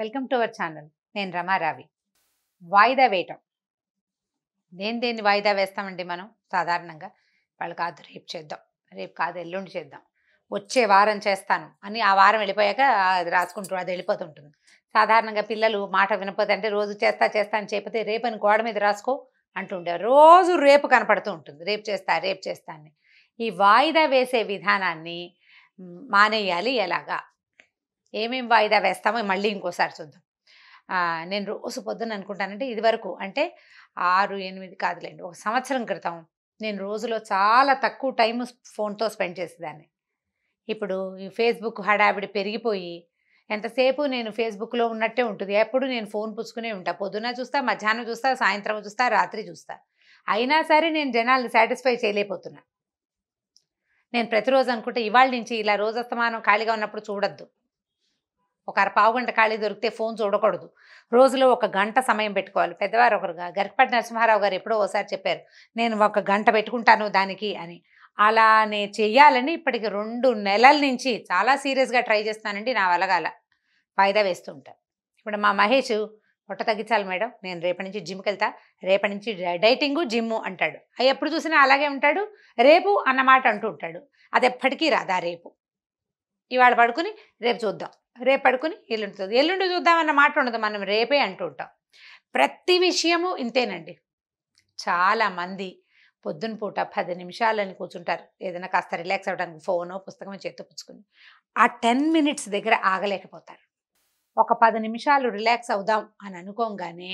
welcome to our channel నేను రమారావి వాయిదా వేయటం దేని దేన్ని వాయిదా వేస్తామండి మనం సాధారణంగా వాళ్ళు కాదు రేపు చేద్దాం రేపు కాదు ఎల్లుండి చేద్దాం వచ్చే వారం చేస్తాను అని ఆ వారం వెళ్ళిపోయాక అది రాసుకుంటూ అది వెళ్ళిపోతుంటుంది సాధారణంగా పిల్లలు మాట వినపోతే అంటే రోజు చేస్తా చేస్తా అని చెప్పితే రేపు అని గోడ మీద రాసుకో అంటుండే రోజు రేపు కనపడుతూ ఉంటుంది రేపు చేస్తా రేపు చేస్తా అని ఈ వాయిదా వేసే విధానాన్ని మానేయాలి ఎలాగా ఏమేమి వాయిదా వేస్తామో మళ్ళీ ఇంకోసారి చూద్దాం నేను రోజు పొద్దున అనుకుంటానంటే ఇది వరకు అంటే ఆరు ఎనిమిది కాదులేండి ఒక సంవత్సరం క్రితం నేను రోజులో చాలా తక్కువ టైం ఫోన్తో స్పెండ్ చేసేదాన్ని ఇప్పుడు ఈ ఫేస్బుక్ హడావిడి పెరిగిపోయి ఎంతసేపు నేను ఫేస్బుక్లో ఉన్నట్టే ఉంటుంది ఎప్పుడు నేను ఫోన్ పుచ్చుకునే ఉంటా పొద్దున్న చూస్తా మధ్యాహ్నం చూస్తా సాయంత్రం చూస్తా రాత్రి చూస్తా అయినా సరే నేను జనాల్ని సాటిస్ఫై చేయలేకపోతున్నా నేను ప్రతిరోజు అనుకుంటే ఇవాళ నుంచి ఇలా రోజు అస్తమానం ఖాళీగా ఉన్నప్పుడు చూడొద్దు ఒక పావు గంట ఖాళీ దొరికితే ఫోన్ చూడకూడదు రోజులో ఒక గంట సమయం పెట్టుకోవాలి పెద్దవారు ఒకరుగా గరికపాటి నరసింహారావు గారు ఎప్పుడో ఓసారి చెప్పారు నేను ఒక గంట పెట్టుకుంటాను దానికి అని అలానే చేయాలని ఇప్పటికి రెండు నెలల నుంచి చాలా సీరియస్గా ట్రై చేస్తానండి నా వలగాల వాయిదా వేస్తూ ఉంటాను ఇప్పుడు మా మహేష్ పొట్ట తగ్గించాలి మేడం నేను రేపటి నుంచి జిమ్కి వెళ్తా రేపటి నుంచి డైటింగు జిమ్ అంటాడు అవి ఎప్పుడు చూసినా అలాగే ఉంటాడు రేపు అన్నమాట అంటూ ఉంటాడు అది ఎప్పటికీ రాదా రేపు ఇవాళ పడుకుని రేపు చూద్దాం రేపు పడుకుని ఎల్లుండి చూద్దాం ఎల్లుండి చూద్దాం మాట ఉండదు మనం రేపే అంటుంటాం ప్రతి విషయము ఇంతేనండి చాలామంది పొద్దున పూట పది నిమిషాలని కూర్చుంటారు ఏదైనా కాస్త రిలాక్స్ అవ్వడానికి ఫోనో పుస్తకం చేతి పుచ్చుకుని ఆ టెన్ మినిట్స్ దగ్గర ఆగలేకపోతారు ఒక పది నిమిషాలు రిలాక్స్ అవుదాం అని అనుకోగానే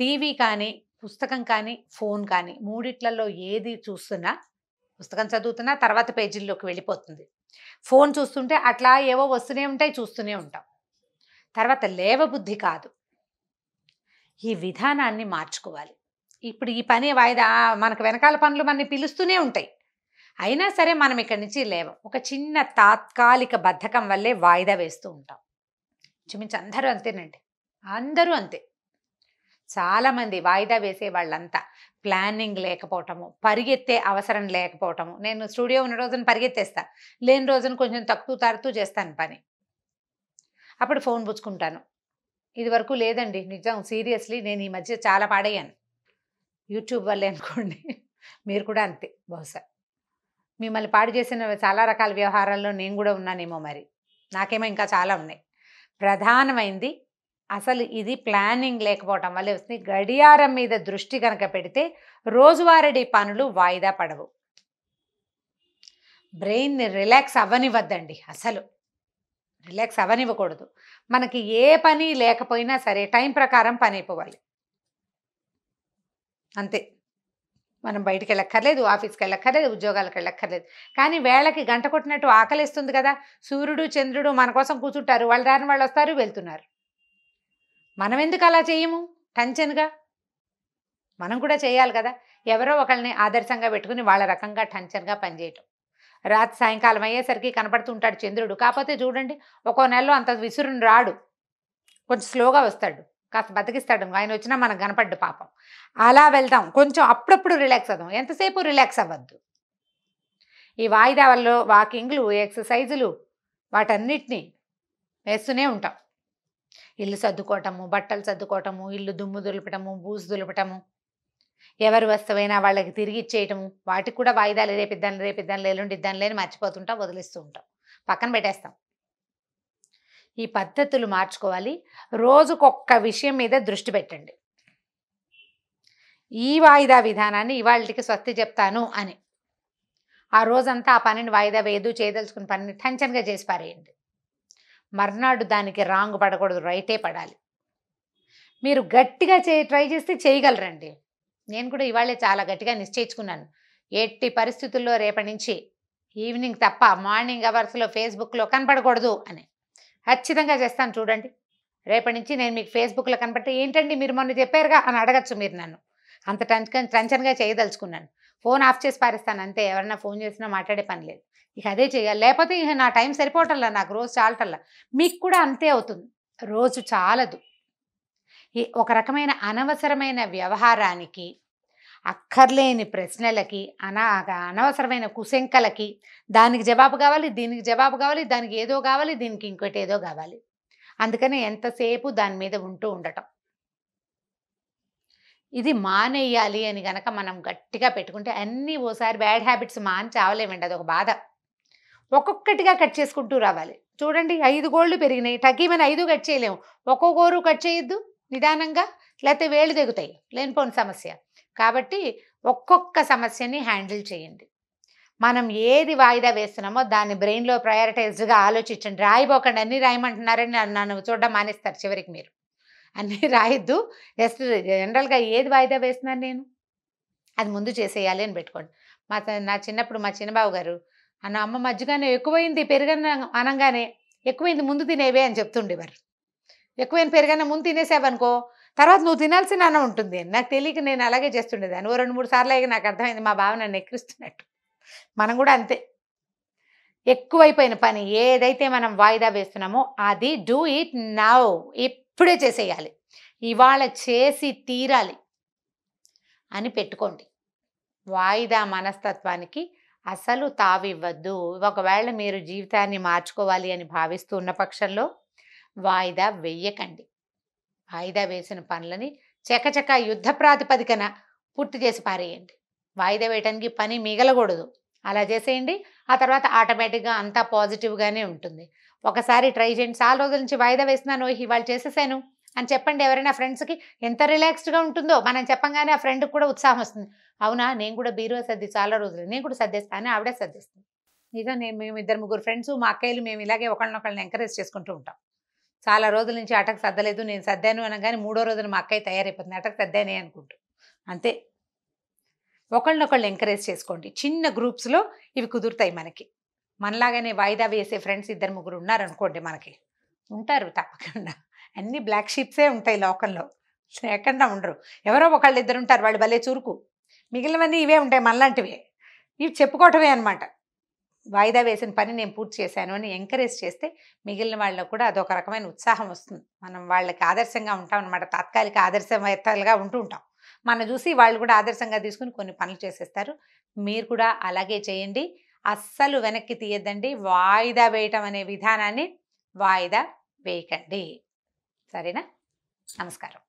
టీవీ కానీ పుస్తకం కానీ ఫోన్ కానీ మూడిట్లలో ఏది చూస్తున్నా పుస్తకం చదువుతున్నా తర్వాత పేజీల్లోకి వెళ్ళిపోతుంది ఫోన్ చూస్తుంటే అట్లా ఏవో వస్తూనే ఉంటాయి చూస్తూనే ఉంటాం తర్వాత లేవబుద్ధి కాదు ఈ విధానాన్ని మార్చుకోవాలి ఇప్పుడు ఈ పని వాయిదా మనకు వెనకాల పనులు మనని పిలుస్తూనే ఉంటాయి అయినా సరే మనం ఇక్కడి నుంచి లేవం ఒక చిన్న తాత్కాలిక బద్ధకం వల్లే వాయిదా వేస్తూ ఉంటాం చుమించి అందరూ అంతేనండి అందరూ అంతే చాలామంది వాయిదా వేసే వాళ్ళంతా ప్లానింగ్ లేకపోవటము పరిగెత్తే అవసరం లేకపోవటము నేను స్టూడియో ఉన్న రోజున పరిగెత్తేస్తా లేని రోజున కొంచెం తక్కువ తరతూ చేస్తాను పని అప్పుడు ఫోన్ పుచ్చుకుంటాను ఇది వరకు లేదండి నిజం సీరియస్లీ నేను ఈ మధ్య చాలా పాడయ్యాను యూట్యూబ్ వల్లే అనుకోండి మీరు కూడా అంతే బహుశా మిమ్మల్ని పాడు చేసిన చాలా రకాల వ్యవహారాల్లో నేను కూడా ఉన్నానేమో మరి నాకేమో ఇంకా చాలా ఉన్నాయి ప్రధానమైంది అసలు ఇది ప్లానింగ్ లేకపోవటం వల్ల వస్తుంది గడియారం మీద దృష్టి కనుక పెడితే రోజువారీ పనులు వాయిదా పడవు బ్రెయిన్ని రిలాక్స్ అవ్వనివ్వద్దండి అసలు రిలాక్స్ అవ్వనివ్వకూడదు మనకి ఏ పని లేకపోయినా సరే టైం ప్రకారం పని అయిపోవాలి అంతే మనం బయటికి వెళ్ళక్కర్లేదు ఆఫీస్కి వెళ్ళక్కర్లేదు ఉద్యోగాలకు వెళ్ళక్కర్లేదు కానీ వేళకి గంట కొట్టినట్టు ఆకలిస్తుంది కదా సూర్యుడు చంద్రుడు మన కోసం కూర్చుంటారు వాళ్ళు రాని వాళ్ళు వస్తారు వెళ్తున్నారు మనం ఎందుకు అలా చేయము టంచన్గా మనం కూడా చేయాలి కదా ఎవరో ఒకళ్ళని ఆదర్శంగా పెట్టుకుని వాళ్ళ రకంగా టంచన్గా పనిచేయటం రాత్రి సాయంకాలం అయ్యేసరికి కనపడుతుంటాడు చంద్రుడు కాకపోతే చూడండి ఒక్కో నెలలో అంత విసురుని రాడు కొంచెం స్లోగా వస్తాడు కాస్త బతికిస్తాడు ఆయన వచ్చినా మనకు కనపడ్డు పాపం అలా వెళ్దాం కొంచెం అప్పుడప్పుడు రిలాక్స్ అవుదాం ఎంతసేపు రిలాక్స్ అవ్వద్దు ఈ వాయిదా వల్ల వాకింగ్లు ఎక్సర్సైజులు వాటన్నిటినీ వేస్తూనే ఉంటాం ఇల్లు సర్దుకోవటము బట్టలు సర్దుకోవటము ఇల్లు దుమ్ము దులపటము బూజు దులపటము ఎవరు వస్తువైనా వాళ్ళకి తిరిగి ఇచ్చేయటము వాటికి కూడా వాయిదాలు రేపిద్దాను రేపిద్దాను ఎల్లుండిద్దాను లేని మర్చిపోతుంటాం వదిలిస్తూ ఉంటాం పక్కన పెట్టేస్తాం ఈ పద్ధతులు మార్చుకోవాలి రోజుకొక్క విషయం మీద దృష్టి పెట్టండి ఈ వాయిదా విధానాన్ని ఇవాళకి స్వస్తి చెప్తాను అని ఆ రోజంతా ఆ పనిని వాయిదా వేయదు చేయదలుచుకుని పనిని టెన్షన్గా చేసి పారేయండి మర్నాడు దానికి రాంగ్ పడకూడదు రైటే పడాలి మీరు గట్టిగా చే ట్రై చేస్తే చేయగలరండి నేను కూడా ఇవాళే చాలా గట్టిగా నిశ్చయించుకున్నాను ఎట్టి పరిస్థితుల్లో రేపటి నుంచి ఈవినింగ్ తప్ప మార్నింగ్ అవర్స్లో ఫేస్బుక్లో కనపడకూడదు అని ఖచ్చితంగా చేస్తాను చూడండి రేపటి నుంచి నేను మీకు ఫేస్బుక్లో కనపడితే ఏంటండి మీరు మొన్న చెప్పారుగా అని అడగచ్చు మీరు నన్ను అంత టెన్షన్గా చేయదలుచుకున్నాను ఫోన్ ఆఫ్ చేసి పారేస్తాను అంతే ఎవరైనా ఫోన్ చేసినా మాట్లాడే పని లేదు ఇక అదే చేయాలి లేకపోతే ఇక నా టైం సరిపోవటంలా నాకు రోజు చాలటల్లా మీకు కూడా అంతే అవుతుంది రోజు చాలదు ఒక రకమైన అనవసరమైన వ్యవహారానికి అక్కర్లేని ప్రశ్నలకి అనా అనవసరమైన కుశంకలకి దానికి జవాబు కావాలి దీనికి జవాబు కావాలి దానికి ఏదో కావాలి దీనికి ఇంకోటి ఏదో కావాలి అందుకని ఎంతసేపు దాని మీద ఉంటూ ఉండటం ఇది మానేయాలి అని గనక మనం గట్టిగా పెట్టుకుంటే అన్నీ ఓసారి బ్యాడ్ హ్యాబిట్స్ మాని చావలేమండి అదొక బాధ ఒక్కొక్కటిగా కట్ చేసుకుంటూ రావాలి చూడండి ఐదు గోళ్ళు పెరిగినాయి టకీమని ఐదు కట్ చేయలేము ఒక్కో గోరు కట్ చేయొద్దు నిదానంగా లేకపోతే వేళ్ళు తెగుతాయి లేనిపోని సమస్య కాబట్టి ఒక్కొక్క సమస్యని హ్యాండిల్ చేయండి మనం ఏది వాయిదా వేస్తున్నామో దాన్ని బ్రెయిన్లో ప్రయారిటైజ్డ్గా ఆలోచించండి రాయిపోకండి అన్నీ రాయమంటున్నారని నన్ను చూడడం మానేస్తారు చివరికి మీరు అన్ని రాయొద్దు జస్ట్ జనరల్గా ఏది వాయిదా వేస్తున్నాను నేను అది ముందు చేసేయాలి అని పెట్టుకోండి మా నా చిన్నప్పుడు మా చిన్నబాబు గారు నా అమ్మ మజ్జిగానే ఎక్కువైంది పెరుగన్న అనగానే ఎక్కువైంది ముందు తినేవే అని చెప్తుండేవారు ఎక్కువైంది పెరిగిన ముందు తినేసావనుకో తర్వాత నువ్వు తినాల్సిన అన్న ఉంటుంది నాకు తెలియక నేను అలాగే చేస్తుండేదాన్ని ఓ రెండు మూడు సార్లు అయ్యి నాకు అర్థమైంది మా బావ నన్ను ఎక్కిరిస్తున్నట్టు మనం కూడా అంతే ఎక్కువైపోయిన పని ఏదైతే మనం వాయిదా వేస్తున్నామో అది డూ ఇట్ నౌ ఇప్ ఇప్పుడే చేసేయాలి ఇవాళ చేసి తీరాలి అని పెట్టుకోండి వాయిదా మనస్తత్వానికి అసలు తావివ్వద్దు ఒకవేళ మీరు జీవితాన్ని మార్చుకోవాలి అని భావిస్తున్న పక్షంలో వాయిదా వెయ్యకండి వాయిదా వేసిన పనులని చకచక యుద్ధ ప్రాతిపదికన పూర్తి చేసి పారేయండి వాయిదా వేయడానికి పని మిగలకూడదు అలా చేసేయండి ఆ తర్వాత ఆటోమేటిక్గా అంతా పాజిటివ్గానే ఉంటుంది ఒకసారి ట్రై చేయండి చాలా రోజుల నుంచి వాయిదా వేస్తున్నాను ఇవాళ చేసేసాను అని చెప్పండి ఎవరైనా ఫ్రెండ్స్కి ఎంత రిలాక్స్డ్గా ఉంటుందో మనం చెప్పంగానే ఆ ఫ్రెండ్కి కూడా ఉత్సాహం వస్తుంది అవునా నేను కూడా బీరువ సర్ది చాలా రోజులు నేను కూడా అని ఆవిడే సర్దిస్తుంది ఇక నేను మేము ఇద్దరు ముగ్గురు ఫ్రెండ్స్ మా అక్కయ్యలు మేము ఇలాగే ఒకళ్ళనొకళ్ళని ఎంకరేజ్ చేసుకుంటూ ఉంటాం చాలా రోజుల నుంచి అటకు సర్దలేదు నేను సర్దాను అనగానే మూడో రోజున మా అక్కయ్య తయారైపోతుంది అటకు సర్దానే అనుకుంటూ అంతే ఒకళ్ళనొకళ్ళు ఎంకరేజ్ చేసుకోండి చిన్న గ్రూప్స్లో ఇవి కుదురుతాయి మనకి మనలాగానే వాయిదా వేసే ఫ్రెండ్స్ ఇద్దరు ముగ్గురు ఉన్నారనుకోండి మనకి ఉంటారు తప్పకుండా అన్ని బ్లాక్ షీప్సే ఉంటాయి లోకంలో లేకుండా ఉండరు ఎవరో ఒకళ్ళు ఇద్దరు ఉంటారు వాళ్ళు భలే చురుకు మిగిలినవన్నీ ఇవే ఉంటాయి మనలాంటివే ఇవి చెప్పుకోవటమే అనమాట వాయిదా వేసిన పని నేను పూర్తి చేశాను అని ఎంకరేజ్ చేస్తే మిగిలిన వాళ్ళకు కూడా అదొక రకమైన ఉత్సాహం వస్తుంది మనం వాళ్ళకి ఆదర్శంగా ఉంటాం అనమాట తాత్కాలిక ఆదర్శవేత్తలుగా ఉంటూ ఉంటాం మనం చూసి వాళ్ళు కూడా ఆదర్శంగా తీసుకుని కొన్ని పనులు చేసేస్తారు మీరు కూడా అలాగే చేయండి అస్సలు వెనక్కి తీయద్దండి వాయిదా వేయటం అనే విధానాన్ని వాయిదా వేయకండి సరేనా నమస్కారం